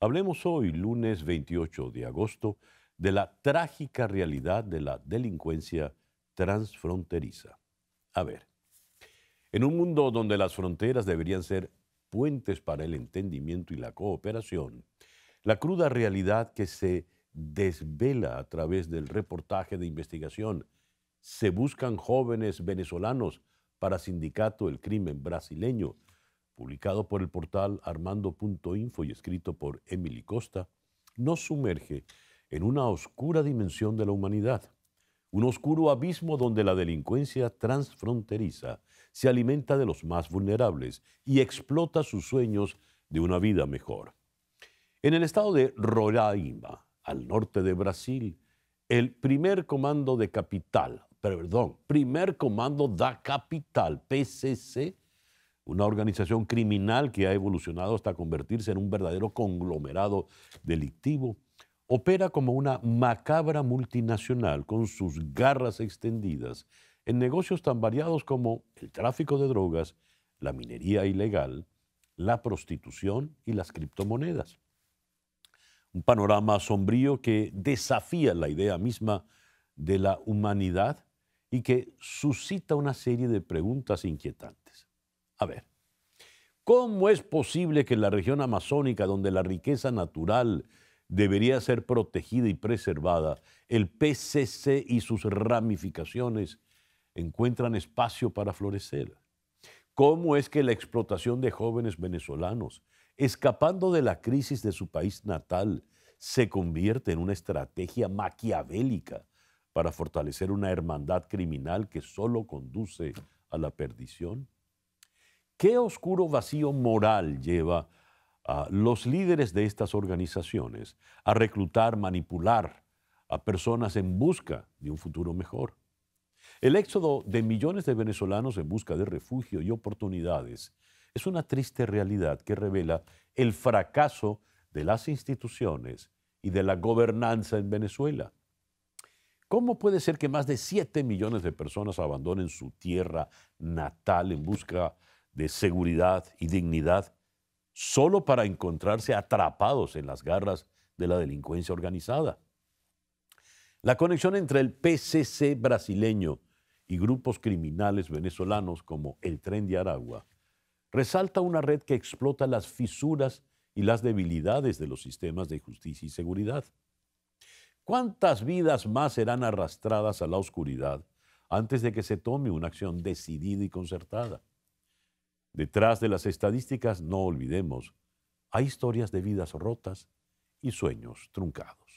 Hablemos hoy, lunes 28 de agosto, de la trágica realidad de la delincuencia transfronteriza. A ver, en un mundo donde las fronteras deberían ser puentes para el entendimiento y la cooperación, la cruda realidad que se desvela a través del reportaje de investigación, se buscan jóvenes venezolanos para sindicato del crimen brasileño, publicado por el portal armando.info y escrito por Emily Costa, nos sumerge en una oscura dimensión de la humanidad, un oscuro abismo donde la delincuencia transfronteriza se alimenta de los más vulnerables y explota sus sueños de una vida mejor. En el estado de Roraima, al norte de Brasil, el primer comando de capital, perdón, primer comando da capital, PCC, una organización criminal que ha evolucionado hasta convertirse en un verdadero conglomerado delictivo, opera como una macabra multinacional con sus garras extendidas en negocios tan variados como el tráfico de drogas, la minería ilegal, la prostitución y las criptomonedas. Un panorama sombrío que desafía la idea misma de la humanidad y que suscita una serie de preguntas inquietantes. A ver, ¿cómo es posible que en la región amazónica, donde la riqueza natural debería ser protegida y preservada, el PCC y sus ramificaciones encuentran espacio para florecer? ¿Cómo es que la explotación de jóvenes venezolanos, escapando de la crisis de su país natal, se convierte en una estrategia maquiavélica para fortalecer una hermandad criminal que solo conduce a la perdición? ¿Qué oscuro vacío moral lleva a los líderes de estas organizaciones a reclutar, manipular a personas en busca de un futuro mejor? El éxodo de millones de venezolanos en busca de refugio y oportunidades es una triste realidad que revela el fracaso de las instituciones y de la gobernanza en Venezuela. ¿Cómo puede ser que más de 7 millones de personas abandonen su tierra natal en busca de de seguridad y dignidad solo para encontrarse atrapados en las garras de la delincuencia organizada. La conexión entre el PCC brasileño y grupos criminales venezolanos como el Tren de Aragua resalta una red que explota las fisuras y las debilidades de los sistemas de justicia y seguridad. ¿Cuántas vidas más serán arrastradas a la oscuridad antes de que se tome una acción decidida y concertada? Detrás de las estadísticas, no olvidemos, hay historias de vidas rotas y sueños truncados.